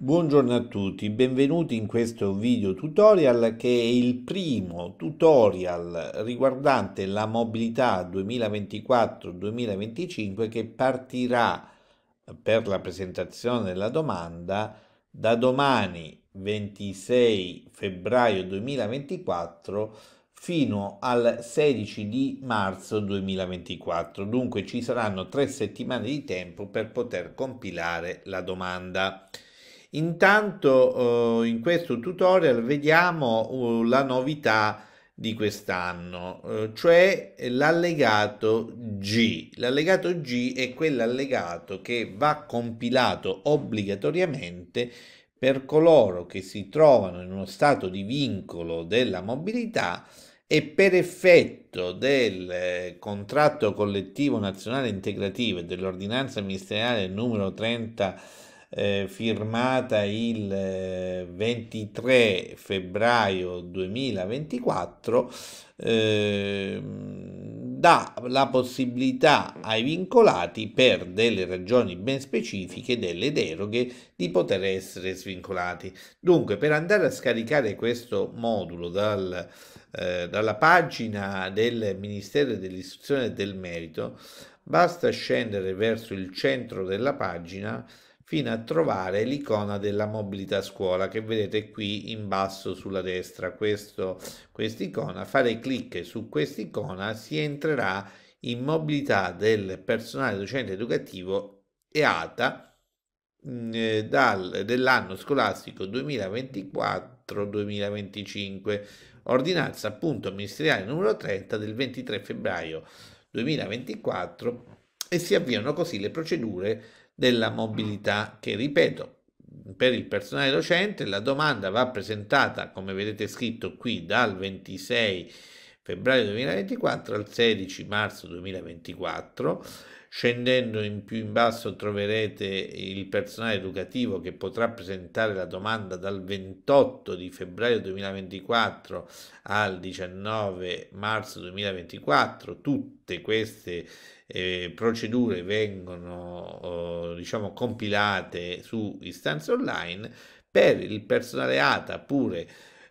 Buongiorno a tutti, benvenuti in questo video tutorial che è il primo tutorial riguardante la mobilità 2024-2025 che partirà per la presentazione della domanda da domani 26 febbraio 2024 fino al 16 di marzo 2024. Dunque ci saranno tre settimane di tempo per poter compilare la domanda. Intanto eh, in questo tutorial vediamo uh, la novità di quest'anno, eh, cioè l'allegato G. L'allegato G è quell'allegato che va compilato obbligatoriamente per coloro che si trovano in uno stato di vincolo della mobilità e per effetto del eh, contratto collettivo nazionale integrativo e dell'ordinanza ministeriale numero 30 eh, firmata il 23 eh, febbraio 2024 eh, dà la possibilità ai vincolati per delle ragioni ben specifiche delle deroghe di poter essere svincolati. Dunque per andare a scaricare questo modulo dal, eh, dalla pagina del Ministero dell'Istruzione e del Merito basta scendere verso il centro della pagina fino a trovare l'icona della mobilità scuola che vedete qui in basso sulla destra quest'icona fare clic su quest'icona si entrerà in mobilità del personale docente educativo EATA mm, eh, dal, dell'anno scolastico 2024-2025 ordinanza appunto ministeriale numero 30 del 23 febbraio 2024 e si avviano così le procedure della mobilità che, ripeto, per il personale docente la domanda va presentata, come vedete scritto qui, dal 26 febbraio 2024 al 16 marzo 2024 Scendendo in più in basso troverete il personale educativo che potrà presentare la domanda dal 28 di febbraio 2024 al 19 marzo 2024. Tutte queste eh, procedure vengono eh, diciamo compilate su istanze online per il personale ATA pure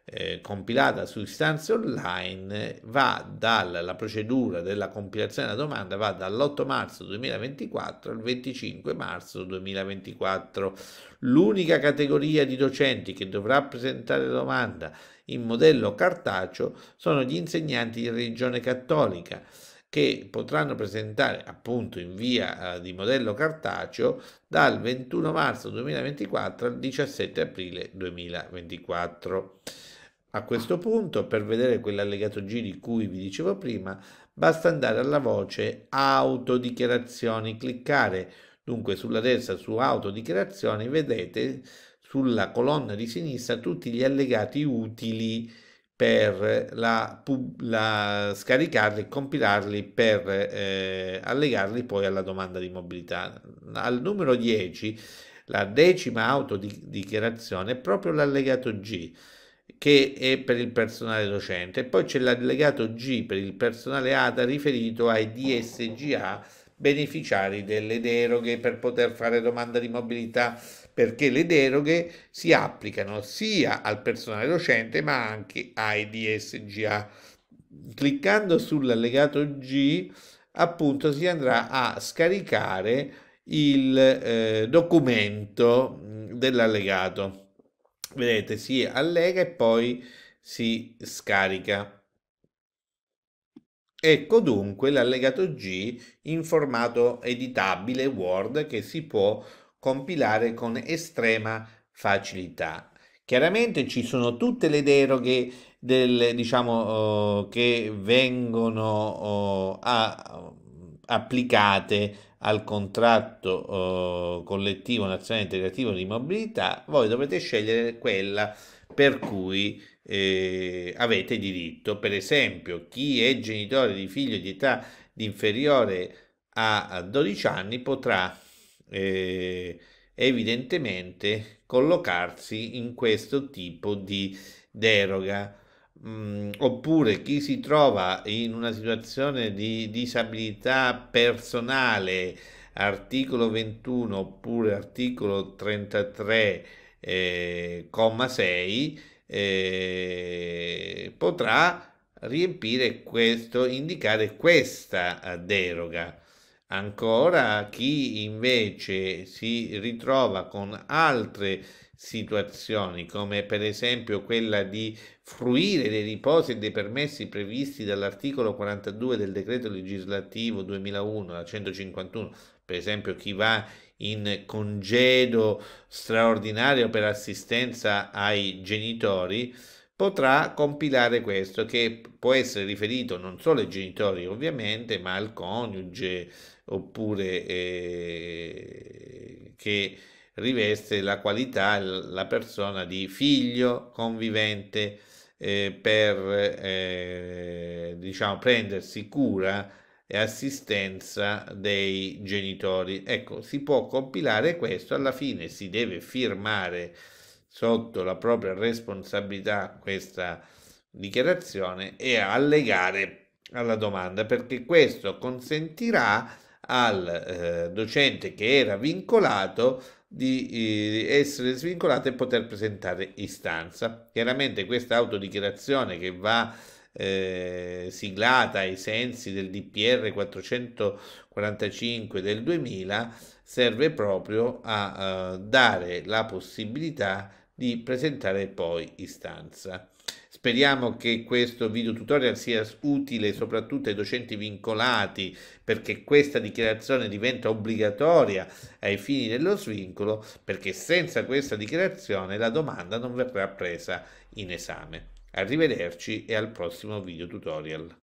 eh, compilata su istanze online va dalla procedura della compilazione della domanda va dall'8 marzo 2024 al 25 marzo 2024. L'unica categoria di docenti che dovrà presentare domanda in modello cartaceo sono gli insegnanti di religione cattolica che potranno presentare appunto in via eh, di modello cartaceo dal 21 marzo 2024 al 17 aprile 2024. A questo punto, per vedere quell'allegato G di cui vi dicevo prima, basta andare alla voce Autodichiarazioni, cliccare dunque sulla destra su Autodichiarazioni, vedete sulla colonna di sinistra tutti gli allegati utili per la, la, scaricarli e compilarli per eh, allegarli poi alla domanda di mobilità. Al numero 10, la decima autodichiarazione è proprio l'allegato G che è per il personale docente. Poi c'è l'allegato G per il personale ATA riferito ai DSGA beneficiari delle deroghe per poter fare domanda di mobilità perché le deroghe si applicano sia al personale docente ma anche ai DSGA. Cliccando sull'allegato G appunto si andrà a scaricare il eh, documento mm, dell'allegato vedete si allega e poi si scarica. Ecco dunque l'allegato G in formato editabile Word che si può compilare con estrema facilità. Chiaramente ci sono tutte le deroghe del, diciamo, oh, che vengono oh, a, applicate al contratto eh, collettivo nazionale integrativo di mobilità, voi dovete scegliere quella per cui eh, avete diritto. Per esempio, chi è genitore di figlio di età inferiore a 12 anni potrà eh, evidentemente collocarsi in questo tipo di deroga mh, mm, oppure chi si trova in una situazione di disabilità personale, articolo 21 oppure articolo 33, eh, comma 6, eh, potrà riempire questo, indicare questa deroga. Ancora chi invece si ritrova con altre situazioni, come per esempio quella di fruire dei riposi e dei permessi previsti dall'articolo 42 del decreto legislativo 2001, la 151, per esempio chi va in congedo straordinario per assistenza ai genitori, potrà compilare questo che può essere riferito non solo ai genitori ovviamente, ma al coniuge oppure eh, che riveste la qualità, la persona di figlio convivente eh, per eh, diciamo, prendersi cura e assistenza dei genitori. Ecco, si può compilare questo, alla fine si deve firmare sotto la propria responsabilità questa dichiarazione e allegare alla domanda perché questo consentirà al eh, docente che era vincolato di eh, essere svincolato e poter presentare istanza. Chiaramente questa autodichiarazione che va eh, siglata ai sensi del DPR 445 del 2000 serve proprio a eh, dare la possibilità di presentare poi istanza. Speriamo che questo video tutorial sia utile soprattutto ai docenti vincolati perché questa dichiarazione diventa obbligatoria ai fini dello svincolo perché senza questa dichiarazione la domanda non verrà presa in esame. Arrivederci e al prossimo video tutorial.